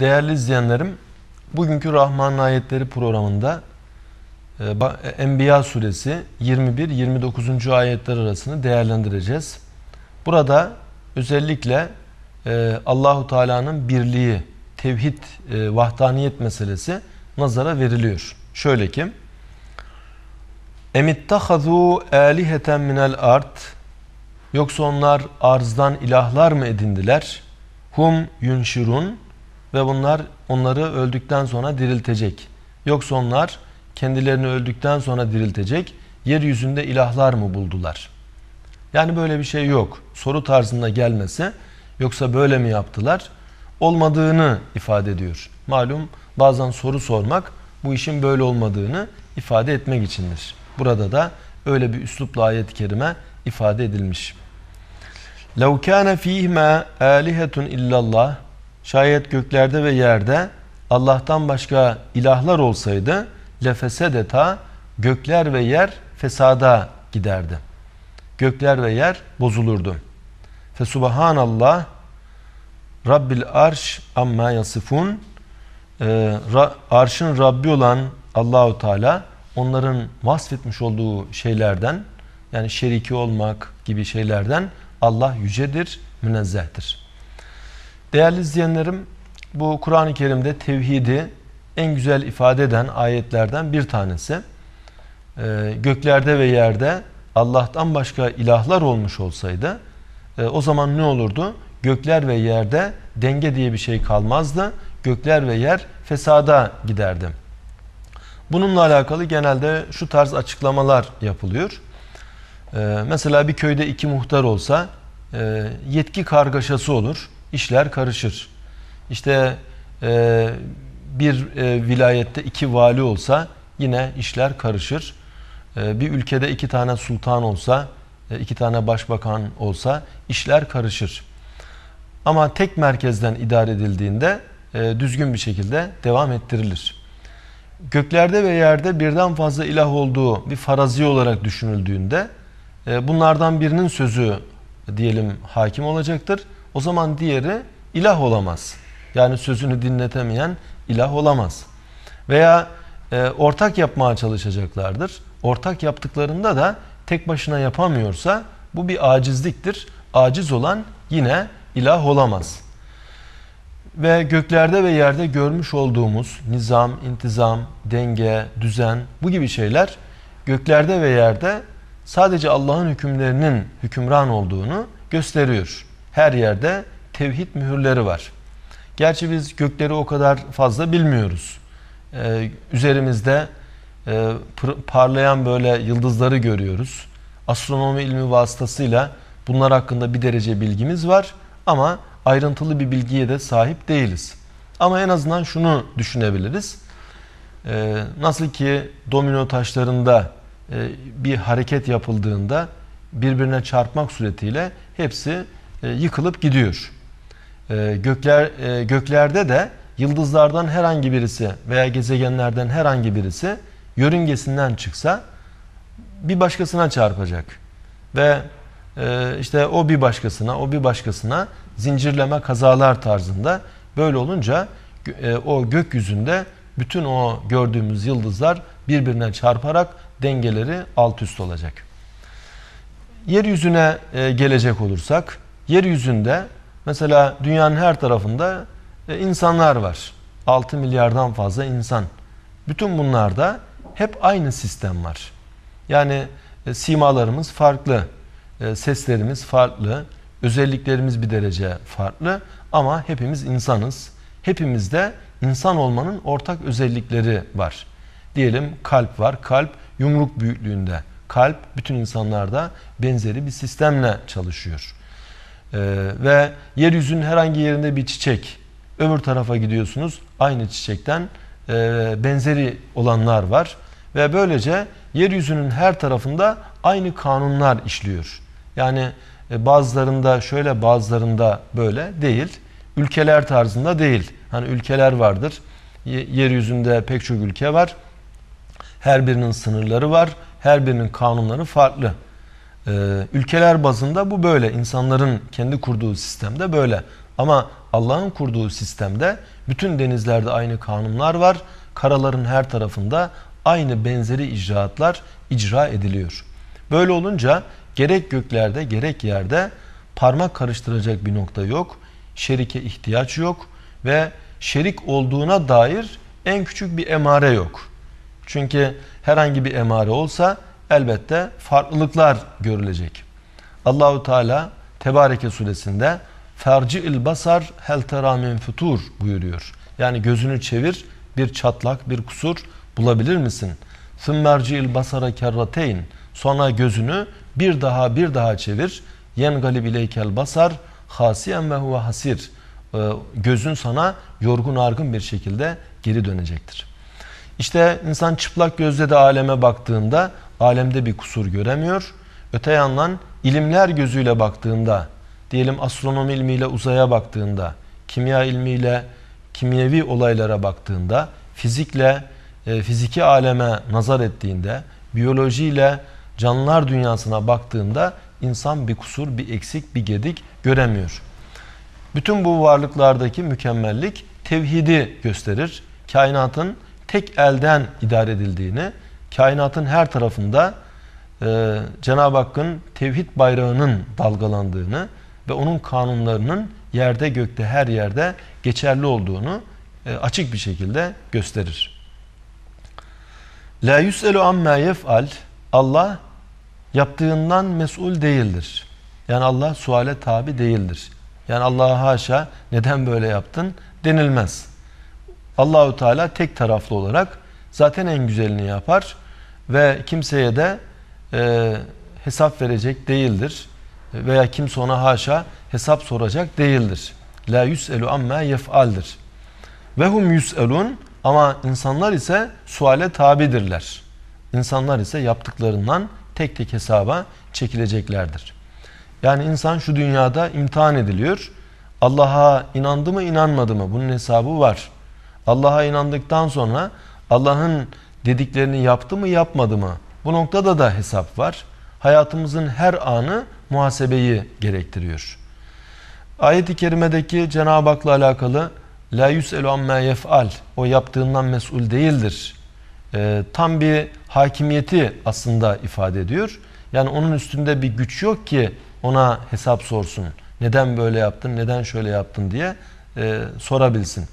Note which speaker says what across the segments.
Speaker 1: Değerli izleyenlerim, bugünkü Rahman Ayetleri programında e, e, Enbiya suresi 21-29. ayetler arasını değerlendireceğiz. Burada özellikle e, Allahu Teala'nın birliği, tevhid, vahdaniyet meselesi nazara veriliyor. Şöyle ki, اَمِتَّخَذُوا آلِهَةً مِنَ الْاَرْضِ Yoksa onlar arzdan ilahlar mı edindiler? Hum yunşirun ve bunlar onları öldükten sonra diriltecek. Yoksa onlar kendilerini öldükten sonra diriltecek. Yeryüzünde ilahlar mı buldular? Yani böyle bir şey yok. Soru tarzında gelmesi yoksa böyle mi yaptılar? Olmadığını ifade ediyor. Malum bazen soru sormak bu işin böyle olmadığını ifade etmek içindir. Burada da öyle bir üslupla ayet-i kerime ifade edilmiş. لَوْ كَانَ ف۪يهِمَا آلِهَةٌ اِلَّا اللّٰهِ Şayet göklerde ve yerde Allah'tan başka ilahlar olsaydı lefesedeta gökler ve yer fesada giderdi. Gökler ve yer bozulurdu. Fesubhanallah Rabbil arş amma yasifun ee, arşın Rabbi olan Allahu Teala onların vasfetmiş olduğu şeylerden yani şeriki olmak gibi şeylerden Allah yücedir, münezzehtir. Değerli izleyenlerim, bu Kur'an-ı Kerim'de tevhidi en güzel ifade eden ayetlerden bir tanesi. Ee, göklerde ve yerde Allah'tan başka ilahlar olmuş olsaydı e, o zaman ne olurdu? Gökler ve yerde denge diye bir şey kalmazdı. Gökler ve yer fesada giderdi. Bununla alakalı genelde şu tarz açıklamalar yapılıyor. Ee, mesela bir köyde iki muhtar olsa e, yetki kargaşası olur işler karışır. İşte e, bir e, vilayette iki vali olsa yine işler karışır. E, bir ülkede iki tane sultan olsa, e, iki tane başbakan olsa işler karışır. Ama tek merkezden idare edildiğinde e, düzgün bir şekilde devam ettirilir. Göklerde ve yerde birden fazla ilah olduğu bir farazi olarak düşünüldüğünde e, bunlardan birinin sözü diyelim hakim olacaktır. O zaman diğeri ilah olamaz. Yani sözünü dinletemeyen ilah olamaz. Veya e, ortak yapmaya çalışacaklardır. Ortak yaptıklarında da tek başına yapamıyorsa bu bir acizliktir. Aciz olan yine ilah olamaz. Ve göklerde ve yerde görmüş olduğumuz nizam, intizam, denge, düzen bu gibi şeyler göklerde ve yerde sadece Allah'ın hükümlerinin hükümran olduğunu gösteriyor her yerde tevhid mühürleri var. Gerçi biz gökleri o kadar fazla bilmiyoruz. Ee, üzerimizde e, parlayan böyle yıldızları görüyoruz. Astronomi ilmi vasıtasıyla bunlar hakkında bir derece bilgimiz var ama ayrıntılı bir bilgiye de sahip değiliz. Ama en azından şunu düşünebiliriz. Ee, nasıl ki domino taşlarında e, bir hareket yapıldığında birbirine çarpmak suretiyle hepsi e, yıkılıp gidiyor. E, gökler e, göklerde de yıldızlardan herhangi birisi veya gezegenlerden herhangi birisi yörüngesinden çıksa bir başkasına çarpacak ve işte o bir başkasına o bir başkasına zincirleme kazalar tarzında böyle olunca e, o gökyüzünde bütün o gördüğümüz yıldızlar birbirine çarparak dengeleri alt üst olacak. Yeryüzüne gelecek olursak yeryüzünde mesela dünyanın her tarafında e, insanlar var. 6 milyardan fazla insan. Bütün bunlarda hep aynı sistem var. Yani e, simalarımız farklı, e, seslerimiz farklı, özelliklerimiz bir derece farklı ama hepimiz insanız. Hepimizde insan olmanın ortak özellikleri var. Diyelim kalp var. Kalp yumruk büyüklüğünde. Kalp bütün insanlarda benzeri bir sistemle çalışıyor. Ee, ve yeryüzünün herhangi yerinde bir çiçek öbür tarafa gidiyorsunuz aynı çiçekten e, benzeri olanlar var ve böylece yeryüzünün her tarafında aynı kanunlar işliyor. Yani e, bazılarında şöyle bazılarında böyle değil ülkeler tarzında değil. Hani ülkeler vardır y yeryüzünde pek çok ülke var her birinin sınırları var her birinin kanunları farklı. Ee, ülkeler bazında bu böyle. İnsanların kendi kurduğu sistemde böyle. Ama Allah'ın kurduğu sistemde bütün denizlerde aynı kanunlar var. Karaların her tarafında aynı benzeri icraatlar icra ediliyor. Böyle olunca gerek göklerde gerek yerde parmak karıştıracak bir nokta yok. Şerike ihtiyaç yok ve şerik olduğuna dair en küçük bir emare yok. Çünkü herhangi bir emare olsa elbette farklılıklar görülecek. Allahu Teala Tebareke suresinde il basar hel teramin futur buyuruyor. Yani gözünü çevir bir çatlak bir kusur bulabilir misin? il basara kerrateyn sonra gözünü bir daha bir daha çevir. Yen galib ileykel basar hasiyen ve huve hasir. Ee, gözün sana yorgun argın bir şekilde geri dönecektir. İşte insan çıplak gözle de aleme baktığında alemde bir kusur göremiyor. Öte yandan ilimler gözüyle baktığında, diyelim astronomi ilmiyle uzaya baktığında, kimya ilmiyle kimyevi olaylara baktığında, fizikle e, fiziki aleme nazar ettiğinde, biyolojiyle canlılar dünyasına baktığında insan bir kusur, bir eksik, bir gedik göremiyor. Bütün bu varlıklardaki mükemmellik tevhidi gösterir. Kainatın tek elden idare edildiğini, kainatın her tarafında e, Cenab-ı Hakk'ın tevhid bayrağının dalgalandığını ve onun kanunlarının yerde gökte her yerde geçerli olduğunu e, açık bir şekilde gösterir. La yus'elu amma yef'al Allah yaptığından mesul değildir. Yani Allah suale tabi değildir. Yani Allah'a haşa neden böyle yaptın denilmez. Allahu Teala tek taraflı olarak zaten en güzelini yapar ve kimseye de e, hesap verecek değildir. Veya kimse ona haşa hesap soracak değildir. La yüselu amma yef'aldir. Ve hum yüselun ama insanlar ise suale tabidirler. İnsanlar ise yaptıklarından tek tek hesaba çekileceklerdir. Yani insan şu dünyada imtihan ediliyor. Allah'a inandı mı inanmadı mı bunun hesabı var. Allah'a inandıktan sonra Allah'ın Dediklerini yaptı mı yapmadı mı? Bu noktada da hesap var. Hayatımızın her anı muhasebeyi gerektiriyor. Ayet-i kerimedeki Cenab-ı Hak'la alakalı La yüselu amme yef'al O yaptığından mesul değildir. E, tam bir hakimiyeti aslında ifade ediyor. Yani onun üstünde bir güç yok ki ona hesap sorsun. Neden böyle yaptın, neden şöyle yaptın diye e, sorabilsin.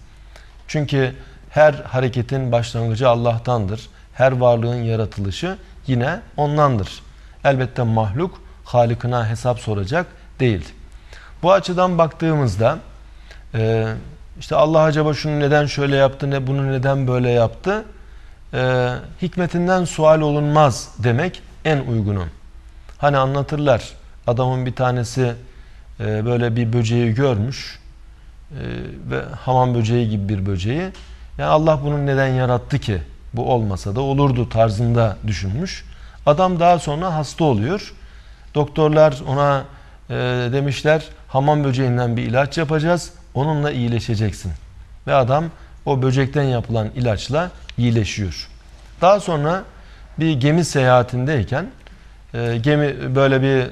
Speaker 1: Çünkü her hareketin başlangıcı Allah'tandır. Her varlığın yaratılışı yine ondandır. Elbette mahluk Halık'ına hesap soracak değil. Bu açıdan baktığımızda e, işte Allah acaba şunu neden şöyle yaptı, ne bunu neden böyle yaptı? E, hikmetinden sual olunmaz demek en uygunu. Hani anlatırlar adamın bir tanesi e, böyle bir böceği görmüş ve hamam böceği gibi bir böceği yani Allah bunu neden yarattı ki? Bu olmasa da olurdu tarzında düşünmüş. Adam daha sonra hasta oluyor. Doktorlar ona e, demişler hamam böceğinden bir ilaç yapacağız. Onunla iyileşeceksin. Ve adam o böcekten yapılan ilaçla iyileşiyor. Daha sonra bir gemi seyahatindeyken e, gemi böyle bir e,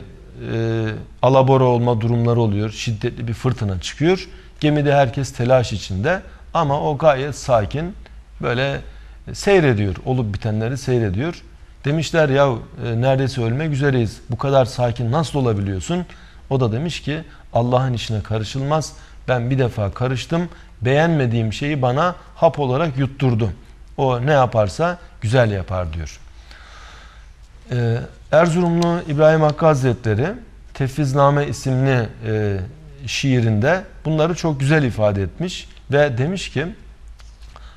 Speaker 1: alabora olma durumları oluyor. Şiddetli bir fırtına çıkıyor. Gemide herkes telaş içinde. Ama o gayet sakin böyle e, seyrediyor. Olup bitenleri seyrediyor. Demişler ya e, neredeyse ölmek üzereyiz. Bu kadar sakin nasıl olabiliyorsun? O da demiş ki Allah'ın işine karışılmaz. Ben bir defa karıştım. Beğenmediğim şeyi bana hap olarak yutturdu. O ne yaparsa güzel yapar diyor. Ee, Erzurumlu İbrahim Hakkı Hazretleri Tefvizname isimli e, şiirinde bunları çok güzel ifade etmiş. Ve demiş ki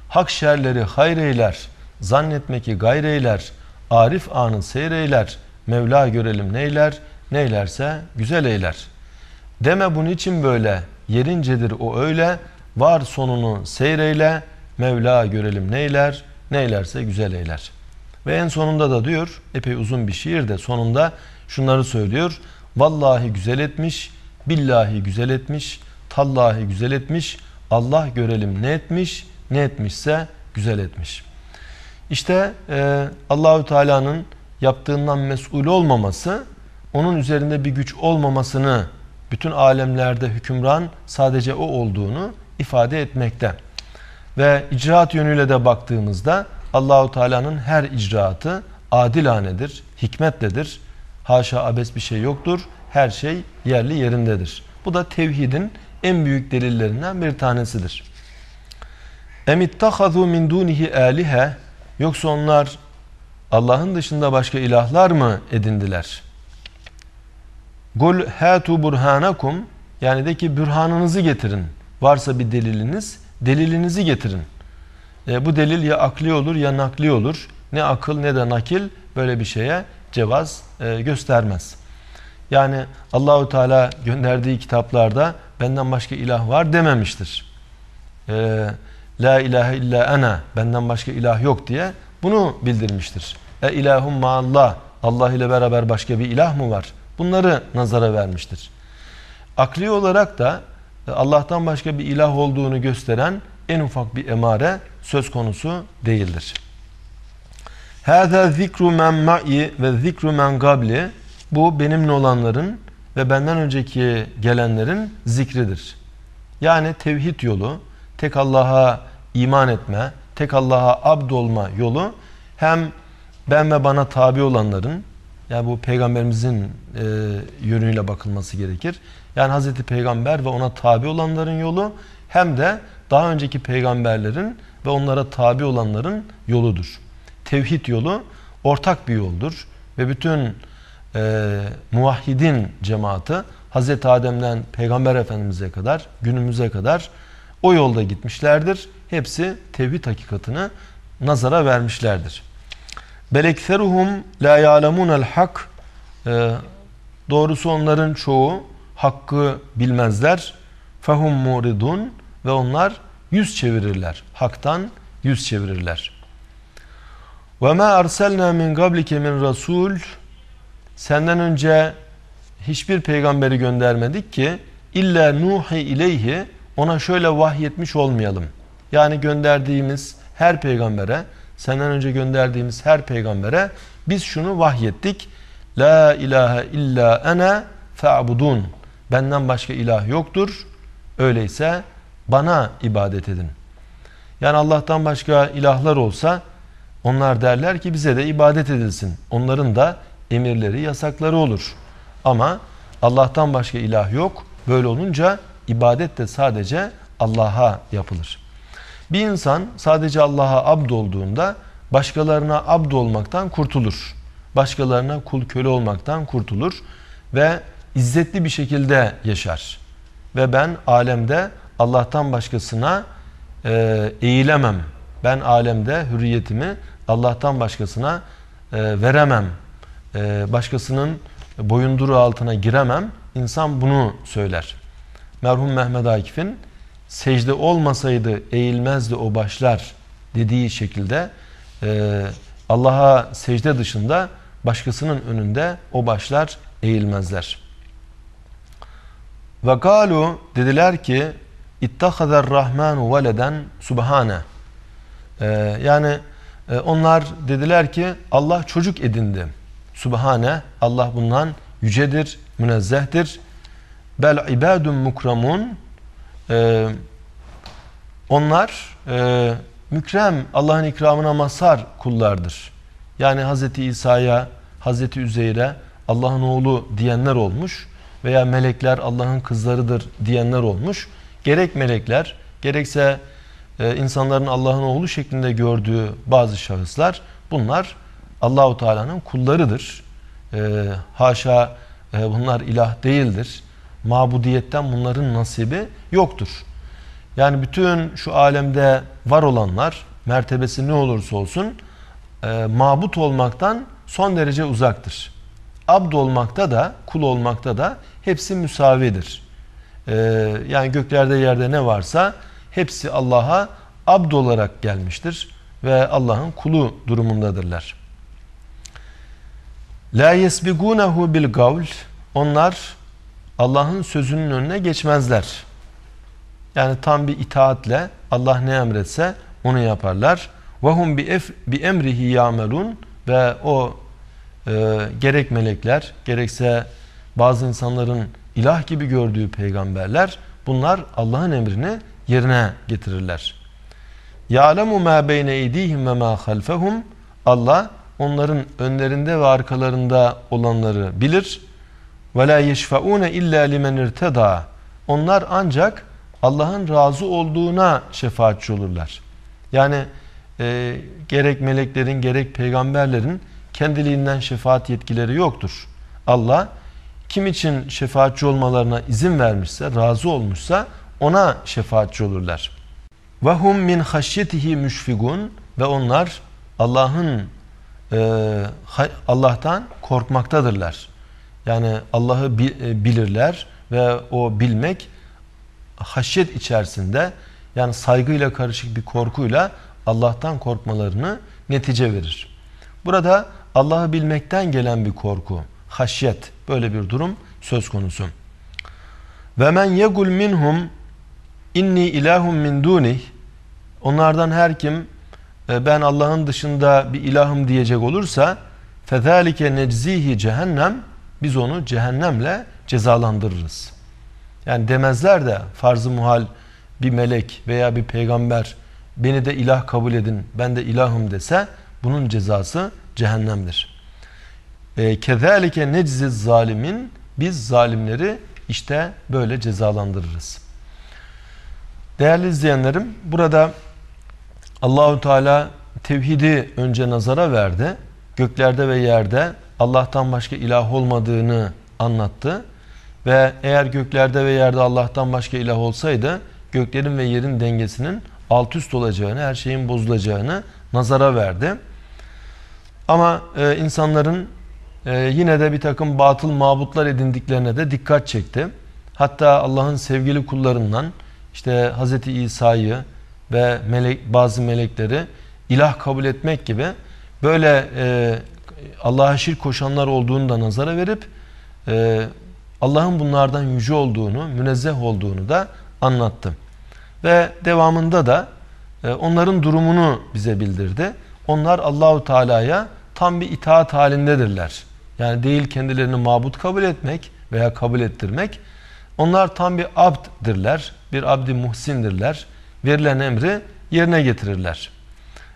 Speaker 1: hak şerleri hayreyler, zannetmeki gayreyler, arif anın seyreyler, Mevla görelim neyler, neylerse güzel eyler. Deme bunun için böyle, yerincedir o öyle, var sonunu seyreyle, Mevla görelim neyler, neylerse güzel eyler. Ve en sonunda da diyor, epey uzun bir şiir de sonunda şunları söylüyor. Vallahi güzel etmiş, billahi güzel etmiş, tallahi güzel etmiş, Allah görelim ne etmiş, ne etmişse güzel etmiş. İşte e, Allahü Teala'nın yaptığından mesul olmaması, onun üzerinde bir güç olmamasını bütün alemlerde hükümran sadece o olduğunu ifade etmekte. Ve icraat yönüyle de baktığımızda Allahu Teala'nın her icraatı adilanedir, hikmetledir. Haşa abes bir şey yoktur. Her şey yerli yerindedir. Bu da tevhidin en büyük delillerinden bir tanesidir. اَمِتَّخَذُوا مِنْ دُونِهِ آلِهَ Yoksa onlar Allah'ın dışında başka ilahlar mı edindiler? قُلْ هَاتُوا بُرْهَانَكُمْ Yani de ki bürhanınızı getirin. Varsa bir deliliniz, delilinizi getirin. E, bu delil ya akli olur ya nakli olur. Ne akıl ne de nakil böyle bir şeye cevaz e, göstermez. Yani Allahu Teala gönderdiği kitaplarda benden başka ilah var dememiştir. Ee, La ilahe illa ana benden başka ilah yok diye bunu bildirmiştir. E ilahum maallah Allah ile beraber başka bir ilah mı var? Bunları nazara vermiştir. Akli olarak da e, Allah'tan başka bir ilah olduğunu gösteren en ufak bir emare söz konusu değildir. Hâzâ zikru men ma'i ve zikru men bu benimle olanların ve benden önceki gelenlerin zikridir. Yani tevhid yolu, tek Allah'a iman etme, tek Allah'a abd olma yolu hem ben ve bana tabi olanların yani bu peygamberimizin e, yönüyle bakılması gerekir. Yani Hz. Peygamber ve ona tabi olanların yolu hem de daha önceki peygamberlerin ve onlara tabi olanların yoludur. Tevhid yolu ortak bir yoldur ve bütün e, muvahhidin cemaati Hz. Adem'den Peygamber Efendimiz'e kadar günümüze kadar o yolda gitmişlerdir. Hepsi tevhid hakikatını nazara vermişlerdir. Belekseruhum la el hak ee, doğrusu onların çoğu hakkı bilmezler. Fahum muridun ve onlar yüz çevirirler. Hak'tan yüz çevirirler. Ve ma erselna min qablike min rasul senden önce hiçbir peygamberi göndermedik ki illa nuhi ileyhi ona şöyle vahyetmiş olmayalım. Yani gönderdiğimiz her peygambere, senden önce gönderdiğimiz her peygambere biz şunu vahyettik. La ilahe illa ene fe'budun. Benden başka ilah yoktur. Öyleyse bana ibadet edin. Yani Allah'tan başka ilahlar olsa onlar derler ki bize de ibadet edilsin. Onların da emirleri, yasakları olur. Ama Allah'tan başka ilah yok. Böyle olunca ibadet de sadece Allah'a yapılır. Bir insan sadece Allah'a abd olduğunda başkalarına abd olmaktan kurtulur. Başkalarına kul köle olmaktan kurtulur ve izzetli bir şekilde yaşar. Ve ben alemde Allah'tan başkasına e, eğilemem. Ben alemde hürriyetimi Allah'tan başkasına e, veremem ee, başkasının boyunduru altına giremem. İnsan bunu söyler. Merhum Mehmet Akif'in secde olmasaydı eğilmezdi o başlar dediği şekilde e, Allah'a secde dışında başkasının önünde o başlar eğilmezler. Ve galu dediler ki ittahazer rahmanu veleden subhane. Ee, yani e, onlar dediler ki Allah çocuk edindi. Subhane Allah bundan yücedir, münezzehtir. Bel ibadun mukramun e, onlar e, mükrem Allah'ın ikramına masar kullardır. Yani Hz. İsa'ya, Hz. Üzeyr'e Allah'ın oğlu diyenler olmuş veya melekler Allah'ın kızlarıdır diyenler olmuş. Gerek melekler gerekse e, insanların Allah'ın oğlu şeklinde gördüğü bazı şahıslar bunlar Allahu Teala'nın kullarıdır. E, haşa e, bunlar ilah değildir. Mabudiyetten bunların nasibi yoktur. Yani bütün şu alemde var olanlar mertebesi ne olursa olsun e, mabut olmaktan son derece uzaktır. Abd olmakta da kul olmakta da hepsi müsavidir. E, yani göklerde yerde ne varsa hepsi Allah'a abd olarak gelmiştir ve Allah'ın kulu durumundadırlar. La yesbigunehu bil gavl. Onlar Allah'ın sözünün önüne geçmezler. Yani tam bir itaatle Allah ne emretse onu yaparlar. Vahum bi ef bi emrihi yamelun ve o e, gerek melekler gerekse bazı insanların ilah gibi gördüğü peygamberler bunlar Allah'ın emrini yerine getirirler. Ya'lemu ma beyne idihim ve ma halfehum Allah onların önlerinde ve arkalarında olanları bilir. وَلَا يَشْفَعُونَ اِلَّا لِمَنْ اِرْتَدَى Onlar ancak Allah'ın razı olduğuna şefaatçi olurlar. Yani e, gerek meleklerin gerek peygamberlerin kendiliğinden şefaat yetkileri yoktur. Allah kim için şefaatçi olmalarına izin vermişse, razı olmuşsa ona şefaatçi olurlar. وَهُمْ min خَشْيَتِهِ مُشْفِقُونَ Ve onlar Allah'ın ee, Allah'tan korkmaktadırlar. Yani Allah'ı e, bilirler ve o bilmek haşyet içerisinde yani saygıyla karışık bir korkuyla Allah'tan korkmalarını netice verir. Burada Allah'ı bilmekten gelen bir korku, haşyet böyle bir durum söz konusu. Ve men yegul minhum inni ilahum min dunih onlardan her kim ee, ben Allah'ın dışında bir ilahım diyecek olursa fezalike neczihi cehennem biz onu cehennemle cezalandırırız. Yani demezler de farz-ı muhal bir melek veya bir peygamber beni de ilah kabul edin ben de ilahım dese bunun cezası cehennemdir. Kezalike neczi zalimin biz zalimleri işte böyle cezalandırırız. Değerli izleyenlerim burada Allahu Teala tevhidi önce nazara verdi. Göklerde ve yerde Allah'tan başka ilah olmadığını anlattı. Ve eğer göklerde ve yerde Allah'tan başka ilah olsaydı göklerin ve yerin dengesinin alt üst olacağını, her şeyin bozulacağını nazara verdi. Ama e, insanların e, yine de bir takım batıl mabutlar edindiklerine de dikkat çekti. Hatta Allah'ın sevgili kullarından işte Hz. İsa'yı, ve melek, bazı melekleri ilah kabul etmek gibi böyle e, Allah'a şirk koşanlar olduğunu da nazara verip e, Allah'ın bunlardan yüce olduğunu, münezzeh olduğunu da anlattım. Ve devamında da e, onların durumunu bize bildirdi. Onlar Allahu Teala'ya tam bir itaat halindedirler. Yani değil kendilerini mabut kabul etmek veya kabul ettirmek. Onlar tam bir abddirler, bir abdi muhsindirler verilen emri yerine getirirler.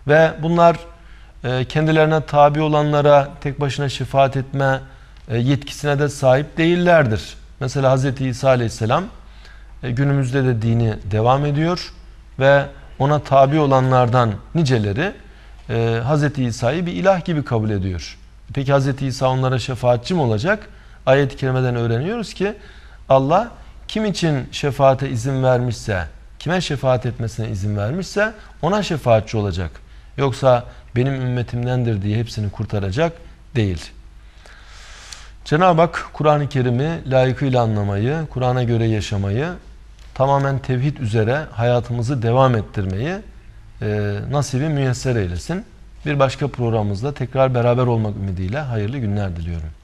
Speaker 1: Ve bunlar e, kendilerine tabi olanlara tek başına şefaat etme e, yetkisine de sahip değillerdir. Mesela Hz. İsa aleyhisselam e, günümüzde de dini devam ediyor ve ona tabi olanlardan niceleri Hz. İsa'yı bir ilah gibi kabul ediyor. Peki Hz. İsa onlara şefaatçi mi olacak? Ayet-i kerimeden öğreniyoruz ki Allah kim için şefaate izin vermişse kime şefaat etmesine izin vermişse ona şefaatçi olacak. Yoksa benim ümmetimdendir diye hepsini kurtaracak değil. Cenab-ı Hak Kur'an-ı Kerim'i layıkıyla anlamayı, Kur'an'a göre yaşamayı, tamamen tevhid üzere hayatımızı devam ettirmeyi e, nasibi müyesser eylesin. Bir başka programımızda tekrar beraber olmak ümidiyle hayırlı günler diliyorum.